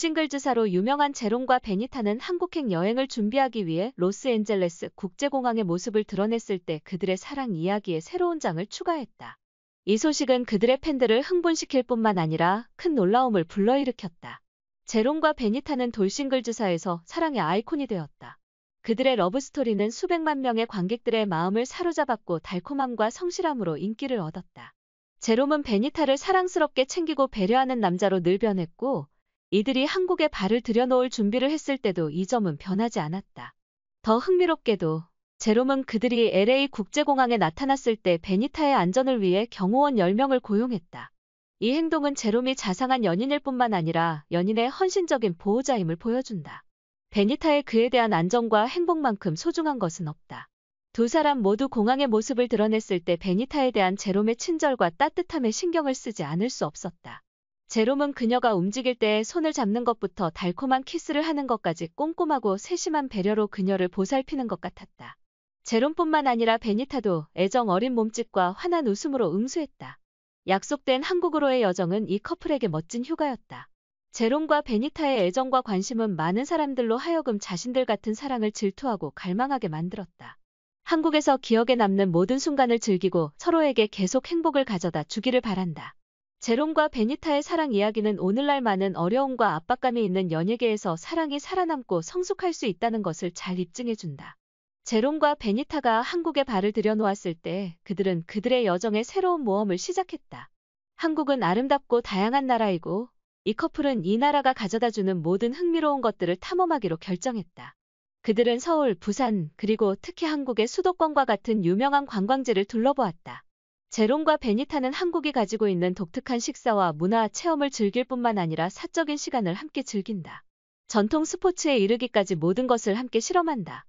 싱글즈사로 유명한 제롬과 베니타는 한국행 여행을 준비하기 위해 로스앤젤레스 국제공항의 모습을 드러냈을 때 그들의 사랑 이야기에 새로운 장을 추가했다. 이 소식은 그들의 팬들을 흥분시킬 뿐만 아니라 큰 놀라움을 불러일으켰다. 제롬과 베니타는 돌싱글즈사에서 사랑의 아이콘이 되었다. 그들의 러브스토리는 수백만 명의 관객들의 마음을 사로잡았고 달콤함과 성실함으로 인기를 얻었다. 제롬은 베니타를 사랑스럽게 챙기고 배려하는 남자로 늘 변했고 이들이 한국에 발을 들여놓을 준비를 했을 때도 이 점은 변하지 않았다. 더 흥미롭게도 제롬은 그들이 LA 국제공항에 나타났을 때 베니타의 안전을 위해 경호원 10명을 고용했다. 이 행동은 제롬이 자상한 연인일 뿐만 아니라 연인의 헌신적인 보호자임을 보여준다. 베니타의 그에 대한 안전과 행복만큼 소중한 것은 없다. 두 사람 모두 공항의 모습을 드러냈을 때 베니타에 대한 제롬의 친절과 따뜻함에 신경을 쓰지 않을 수 없었다. 제롬은 그녀가 움직일 때 손을 잡는 것부터 달콤한 키스를 하는 것까지 꼼꼼하고 세심한 배려로 그녀를 보살피는 것 같았다. 제롬뿐만 아니라 베니타도 애정 어린 몸짓과 환한 웃음으로 응수했다. 약속된 한국으로의 여정은 이 커플에게 멋진 휴가였다. 제롬과 베니타의 애정과 관심은 많은 사람들로 하여금 자신들 같은 사랑을 질투하고 갈망하게 만들었다. 한국에서 기억에 남는 모든 순간을 즐기고 서로에게 계속 행복을 가져다 주기를 바란다. 제롬과 베니타의 사랑 이야기는 오늘날 많은 어려움과 압박감이 있는 연예계에서 사랑이 살아남고 성숙할 수 있다는 것을 잘 입증해준다. 제롬과 베니타가 한국에 발을 들여놓았을 때 그들은 그들의 여정의 새로운 모험을 시작했다. 한국은 아름답고 다양한 나라이고 이 커플은 이 나라가 가져다주는 모든 흥미로운 것들을 탐험하기로 결정했다. 그들은 서울, 부산, 그리고 특히 한국의 수도권과 같은 유명한 관광지를 둘러보았다. 제롬과 베니타는 한국이 가지고 있는 독특한 식사와 문화 체험을 즐길 뿐만 아니라 사적인 시간을 함께 즐긴다. 전통 스포츠에 이르기까지 모든 것을 함께 실험한다.